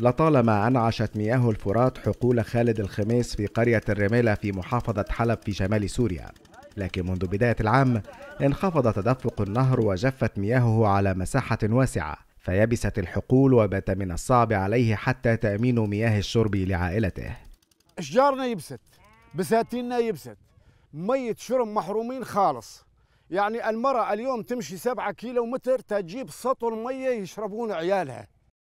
لطالما أنعشت مياه الفرات حقول خالد الخميس في قرية الرميلة في محافظة حلب في شمال سوريا لكن منذ بداية العام انخفض تدفق النهر وجفت مياهه على مساحة واسعة فيبست الحقول وبات من الصعب عليه حتى تأمين مياه الشرب لعائلته أشجارنا يبست بساتيننا يبست مية شرب محرومين خالص يعني المرأة اليوم تمشي سبعة كيلو متر تجيب سطل مية يشربون عيالها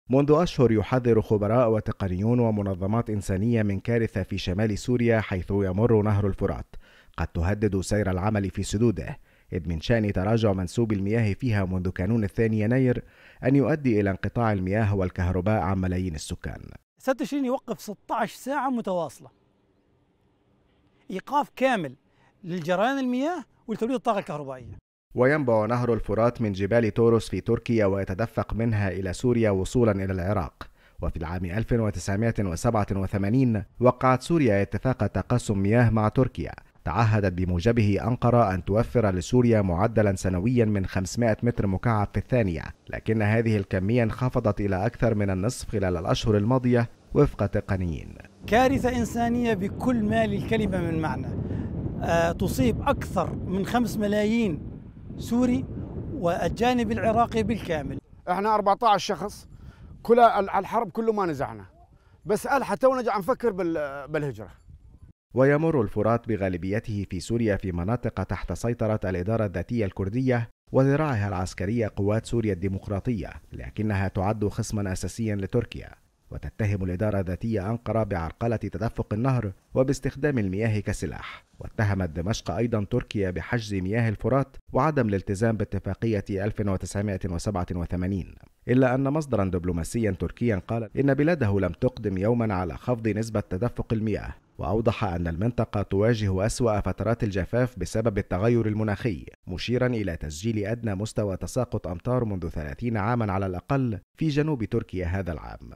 منذ أشهر يحذر خبراء وتقنيون ومنظمات إنسانية من كارثة في شمال سوريا حيث يمر نهر الفرات قد تهدد سير العمل في سدوده إذ من شأن تراجع منسوب المياه فيها منذ كانون الثاني يناير أن يؤدي إلى انقطاع المياه والكهرباء عن ملايين السكان سد تشرين يوقف 16 ساعة متواصلة إيقاف كامل للجريان المياه ولتوليد الطاقة الكهربائية وينبع نهر الفرات من جبال توروس في تركيا ويتدفق منها إلى سوريا وصولا إلى العراق وفي العام 1987 وقعت سوريا اتفاق تقاسم مياه مع تركيا تعهدت بموجبه أنقرة أن توفر لسوريا معدلا سنويا من 500 متر مكعب في الثانية لكن هذه الكمية انخفضت إلى أكثر من النصف خلال الأشهر الماضية وفق تقنيين كارثة إنسانية بكل ما للكلمة من معنى آه، تصيب أكثر من 5 ملايين سوري والجانب العراقي بالكامل احنا 14 شخص كل الحرب كله ما نزعنا بس قال حتى ونجع نفكر بالهجره ويمر الفرات بغالبيته في سوريا في مناطق تحت سيطره الاداره الذاتيه الكرديه وذراعها العسكريه قوات سوريا الديمقراطيه لكنها تعد خصما اساسيا لتركيا وتتهم الإدارة الذاتية أنقرة بعرقلة تدفق النهر وباستخدام المياه كسلاح واتهمت دمشق أيضا تركيا بحجز مياه الفرات وعدم الالتزام باتفاقية 1987 إلا أن مصدرا دبلوماسيا تركيا قال إن بلاده لم تقدم يوما على خفض نسبة تدفق المياه وأوضح أن المنطقة تواجه أسوأ فترات الجفاف بسبب التغير المناخي مشيرا إلى تسجيل أدنى مستوى تساقط أمطار منذ 30 عاما على الأقل في جنوب تركيا هذا العام